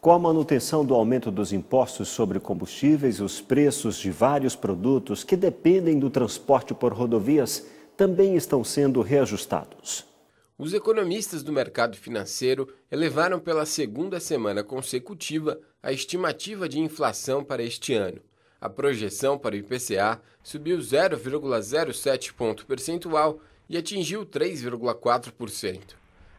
Com a manutenção do aumento dos impostos sobre combustíveis, os preços de vários produtos que dependem do transporte por rodovias também estão sendo reajustados. Os economistas do mercado financeiro elevaram pela segunda semana consecutiva a estimativa de inflação para este ano. A projeção para o IPCA subiu 0,07 ponto percentual e atingiu 3,4%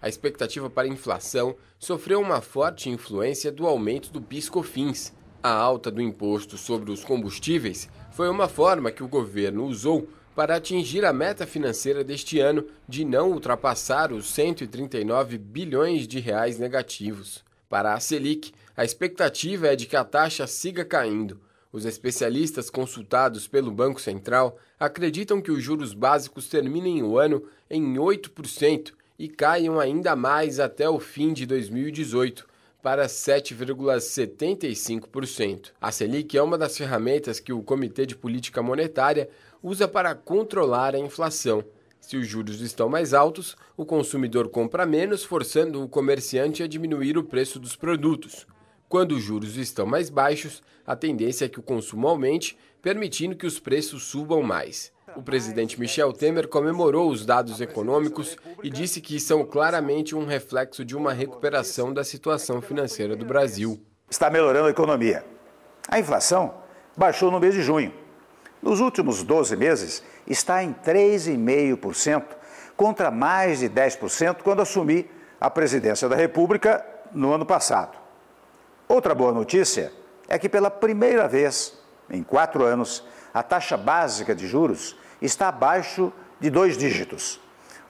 a expectativa para a inflação sofreu uma forte influência do aumento do PiscoFins. A alta do imposto sobre os combustíveis foi uma forma que o governo usou para atingir a meta financeira deste ano de não ultrapassar os 139 bilhões de reais negativos. Para a Selic, a expectativa é de que a taxa siga caindo. Os especialistas consultados pelo Banco Central acreditam que os juros básicos terminem o ano em 8%, e caiam ainda mais até o fim de 2018 para 7,75%. A Selic é uma das ferramentas que o Comitê de Política Monetária usa para controlar a inflação. Se os juros estão mais altos, o consumidor compra menos, forçando o comerciante a diminuir o preço dos produtos. Quando os juros estão mais baixos, a tendência é que o consumo aumente, permitindo que os preços subam mais. O presidente Michel Temer comemorou os dados econômicos e disse que são claramente um reflexo de uma recuperação da situação financeira do Brasil. Está melhorando a economia. A inflação baixou no mês de junho. Nos últimos 12 meses, está em 3,5%, contra mais de 10% quando assumi a presidência da República no ano passado. Outra boa notícia é que, pela primeira vez em quatro anos, a taxa básica de juros está abaixo de dois dígitos.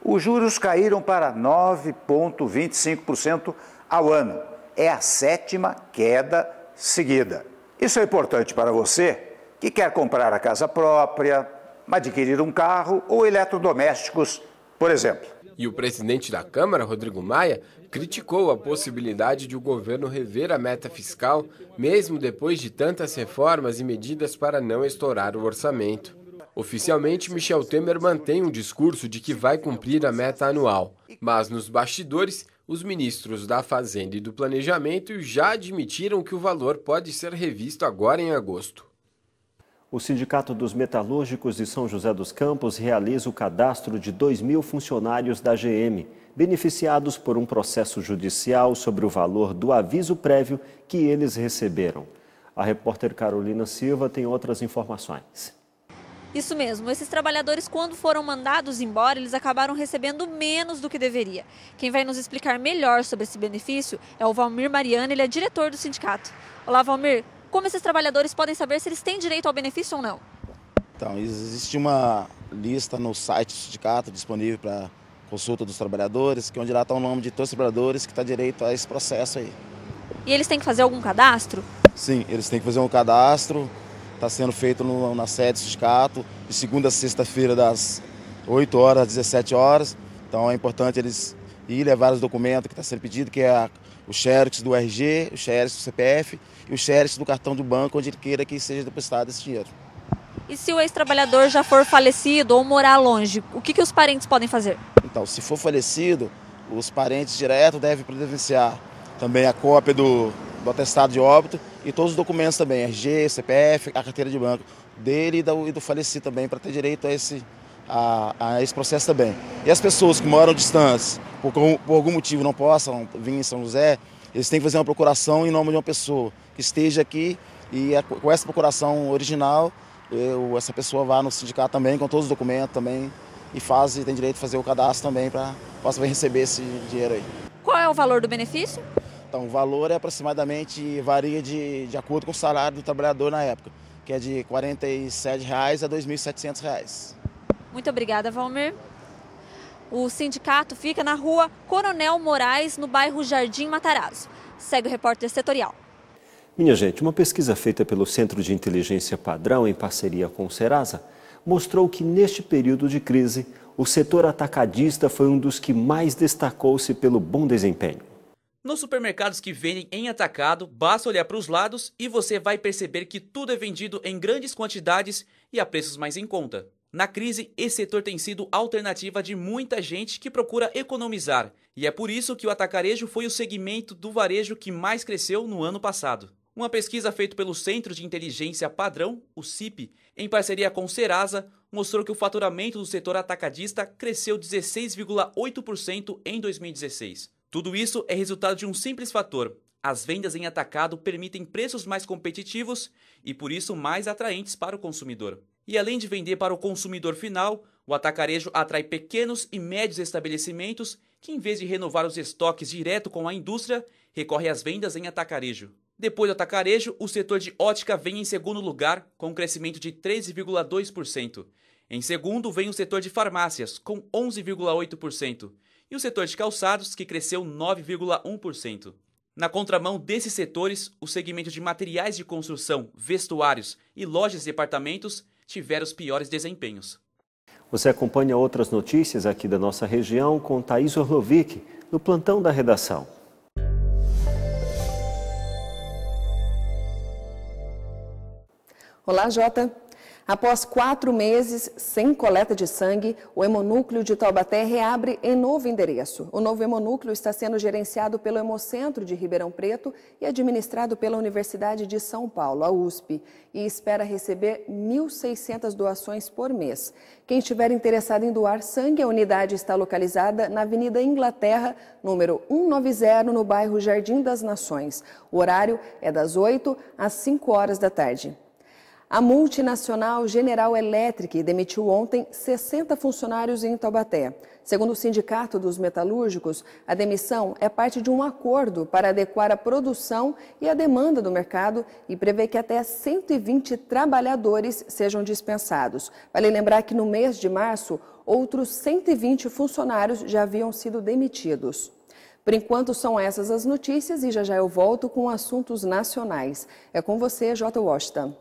Os juros caíram para 9,25% ao ano. É a sétima queda seguida. Isso é importante para você que quer comprar a casa própria, adquirir um carro ou eletrodomésticos, por exemplo. E o presidente da Câmara, Rodrigo Maia, criticou a possibilidade de o governo rever a meta fiscal, mesmo depois de tantas reformas e medidas para não estourar o orçamento. Oficialmente, Michel Temer mantém um discurso de que vai cumprir a meta anual, mas nos bastidores, os ministros da Fazenda e do Planejamento já admitiram que o valor pode ser revisto agora em agosto. O Sindicato dos Metalúrgicos de São José dos Campos realiza o cadastro de 2 mil funcionários da GM, beneficiados por um processo judicial sobre o valor do aviso prévio que eles receberam. A repórter Carolina Silva tem outras informações. Isso mesmo, esses trabalhadores, quando foram mandados embora, eles acabaram recebendo menos do que deveria. Quem vai nos explicar melhor sobre esse benefício é o Valmir Mariano, ele é diretor do sindicato. Olá, Valmir, como esses trabalhadores podem saber se eles têm direito ao benefício ou não? Então, existe uma lista no site do sindicato disponível para consulta dos trabalhadores, que é onde lá está o nome de todos os trabalhadores que está direito a esse processo aí. E eles têm que fazer algum cadastro? Sim, eles têm que fazer um cadastro está sendo feito no, na sede Ciscato, de segunda a sexta-feira, das 8 horas às 17 horas. Então é importante eles ir levar os documentos que está sendo pedido, que é a, o xerox do RG, o xerox do CPF e o xerox do cartão do banco, onde ele queira que seja depositado esse dinheiro. E se o ex-trabalhador já for falecido ou morar longe, o que, que os parentes podem fazer? Então, se for falecido, os parentes direto devem providenciar também a cópia do, do atestado de óbito e todos os documentos também, RG, CPF, a carteira de banco dele e do, e do falecido também, para ter direito a esse, a, a, esse processo também. E as pessoas que moram distantes, por, por algum motivo não possam vir em São José, eles têm que fazer uma procuração em nome de uma pessoa que esteja aqui e a, com essa procuração original, eu, essa pessoa vá no sindicato também com todos os documentos também e faz e tem direito de fazer o cadastro também para possa receber esse dinheiro aí. Qual é o valor do benefício? Então, o valor é aproximadamente, varia de, de acordo com o salário do trabalhador na época, que é de R$ 47,00 a R$ 2.700. Muito obrigada, Valmir. O sindicato fica na rua Coronel Moraes, no bairro Jardim Matarazzo. Segue o repórter setorial. Minha gente, uma pesquisa feita pelo Centro de Inteligência Padrão em parceria com o Serasa mostrou que neste período de crise, o setor atacadista foi um dos que mais destacou-se pelo bom desempenho. Nos supermercados que vendem em atacado, basta olhar para os lados e você vai perceber que tudo é vendido em grandes quantidades e a preços mais em conta. Na crise, esse setor tem sido alternativa de muita gente que procura economizar, e é por isso que o atacarejo foi o segmento do varejo que mais cresceu no ano passado. Uma pesquisa feita pelo Centro de Inteligência Padrão, o CIP, em parceria com o Serasa, mostrou que o faturamento do setor atacadista cresceu 16,8% em 2016. Tudo isso é resultado de um simples fator: as vendas em atacado permitem preços mais competitivos e, por isso, mais atraentes para o consumidor. E além de vender para o consumidor final, o atacarejo atrai pequenos e médios estabelecimentos que, em vez de renovar os estoques direto com a indústria, recorre às vendas em atacarejo. Depois do atacarejo, o setor de ótica vem em segundo lugar, com um crescimento de 3,2%, em segundo, vem o setor de farmácias, com 11,8%, e o setor de calçados, que cresceu 9,1%. Na contramão desses setores, o segmento de materiais de construção, vestuários e lojas e departamentos tiveram os piores desempenhos. Você acompanha outras notícias aqui da nossa região com Thaís Orlovic, no plantão da redação. Olá, Jota. Após quatro meses sem coleta de sangue, o hemonúcleo de Taubaté reabre em novo endereço. O novo hemonúcleo está sendo gerenciado pelo Hemocentro de Ribeirão Preto e administrado pela Universidade de São Paulo, a USP, e espera receber 1.600 doações por mês. Quem estiver interessado em doar sangue, a unidade está localizada na Avenida Inglaterra, número 190, no bairro Jardim das Nações. O horário é das 8 às 5 horas da tarde. A multinacional General Electric demitiu ontem 60 funcionários em Taubaté. Segundo o Sindicato dos Metalúrgicos, a demissão é parte de um acordo para adequar a produção e a demanda do mercado e prevê que até 120 trabalhadores sejam dispensados. Vale lembrar que no mês de março, outros 120 funcionários já haviam sido demitidos. Por enquanto, são essas as notícias e já já eu volto com assuntos nacionais. É com você, J. Washington.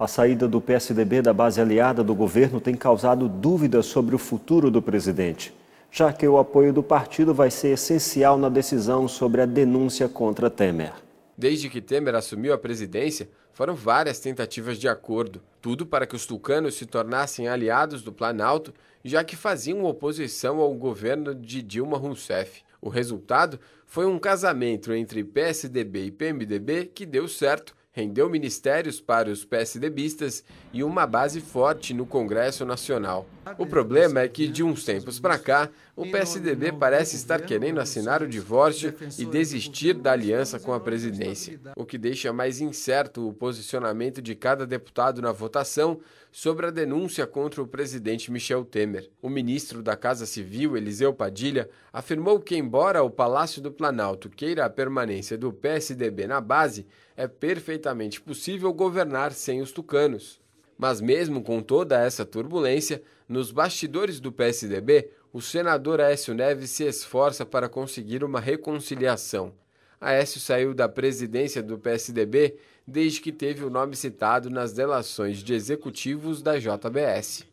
A saída do PSDB da base aliada do governo tem causado dúvidas sobre o futuro do presidente, já que o apoio do partido vai ser essencial na decisão sobre a denúncia contra Temer. Desde que Temer assumiu a presidência, foram várias tentativas de acordo, tudo para que os tucanos se tornassem aliados do Planalto, já que faziam oposição ao governo de Dilma Rousseff. O resultado foi um casamento entre PSDB e PMDB que deu certo, rendeu ministérios para os PSDBistas e uma base forte no Congresso Nacional. O problema é que, de uns tempos para cá, o PSDB parece estar querendo assinar o divórcio e desistir da aliança com a presidência, o que deixa mais incerto o posicionamento de cada deputado na votação sobre a denúncia contra o presidente Michel Temer. O ministro da Casa Civil, Eliseu Padilha, afirmou que, embora o Palácio do Planalto queira a permanência do PSDB na base, é perfeitamente possível governar sem os tucanos. Mas, mesmo com toda essa turbulência, nos bastidores do PSDB, o senador Aécio Neves se esforça para conseguir uma reconciliação. Aécio saiu da presidência do PSDB desde que teve o nome citado nas delações de executivos da JBS.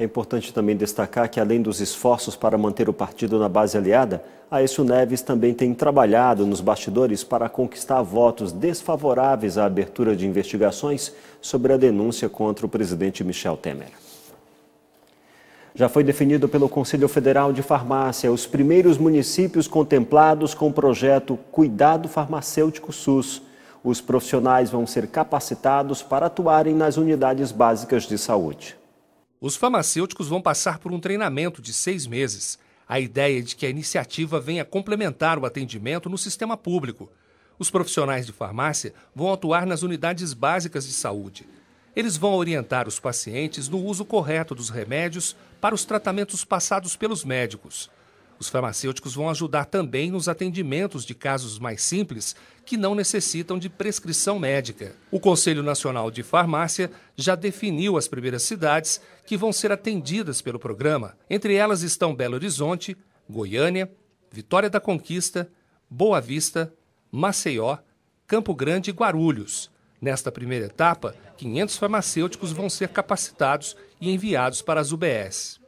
É importante também destacar que, além dos esforços para manter o partido na base aliada, Aécio Neves também tem trabalhado nos bastidores para conquistar votos desfavoráveis à abertura de investigações sobre a denúncia contra o presidente Michel Temer. Já foi definido pelo Conselho Federal de Farmácia os primeiros municípios contemplados com o projeto Cuidado Farmacêutico SUS. Os profissionais vão ser capacitados para atuarem nas unidades básicas de saúde. Os farmacêuticos vão passar por um treinamento de seis meses. A ideia é de que a iniciativa venha complementar o atendimento no sistema público. Os profissionais de farmácia vão atuar nas unidades básicas de saúde. Eles vão orientar os pacientes no uso correto dos remédios para os tratamentos passados pelos médicos. Os farmacêuticos vão ajudar também nos atendimentos de casos mais simples que não necessitam de prescrição médica. O Conselho Nacional de Farmácia já definiu as primeiras cidades que vão ser atendidas pelo programa. Entre elas estão Belo Horizonte, Goiânia, Vitória da Conquista, Boa Vista, Maceió, Campo Grande e Guarulhos. Nesta primeira etapa, 500 farmacêuticos vão ser capacitados e enviados para as UBS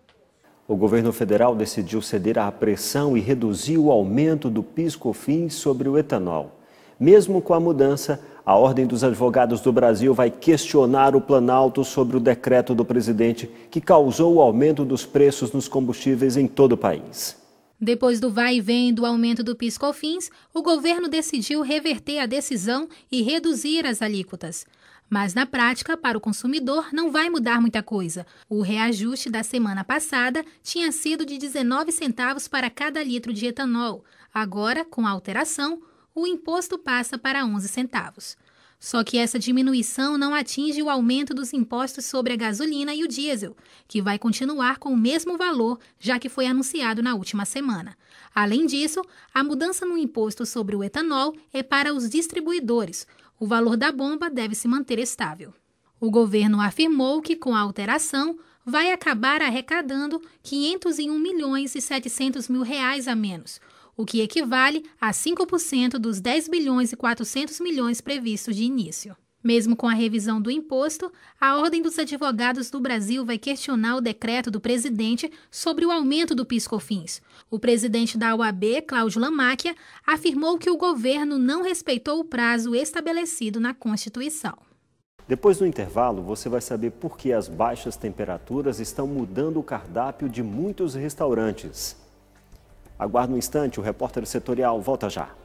o governo federal decidiu ceder à pressão e reduziu o aumento do piscofins sobre o etanol. Mesmo com a mudança, a Ordem dos Advogados do Brasil vai questionar o Planalto sobre o decreto do presidente que causou o aumento dos preços nos combustíveis em todo o país. Depois do vai e vem do aumento do PiscoFins, o governo decidiu reverter a decisão e reduzir as alíquotas. Mas na prática, para o consumidor, não vai mudar muita coisa. O reajuste da semana passada tinha sido de 19 centavos para cada litro de etanol. Agora, com a alteração, o imposto passa para 11 centavos. Só que essa diminuição não atinge o aumento dos impostos sobre a gasolina e o diesel, que vai continuar com o mesmo valor, já que foi anunciado na última semana. Além disso, a mudança no imposto sobre o etanol é para os distribuidores, o valor da bomba deve se manter estável. O governo afirmou que, com a alteração, vai acabar arrecadando 501 milhões e 700 mil reais a menos, o que equivale a 5% dos 10 bilhões e 400 milhões previstos de início. Mesmo com a revisão do imposto, a Ordem dos Advogados do Brasil vai questionar o decreto do presidente sobre o aumento do PIS/COFINS. O presidente da OAB, Cláudio Lamáquia, afirmou que o governo não respeitou o prazo estabelecido na Constituição. Depois do intervalo, você vai saber por que as baixas temperaturas estão mudando o cardápio de muitos restaurantes. Aguarde um instante, o repórter setorial volta já.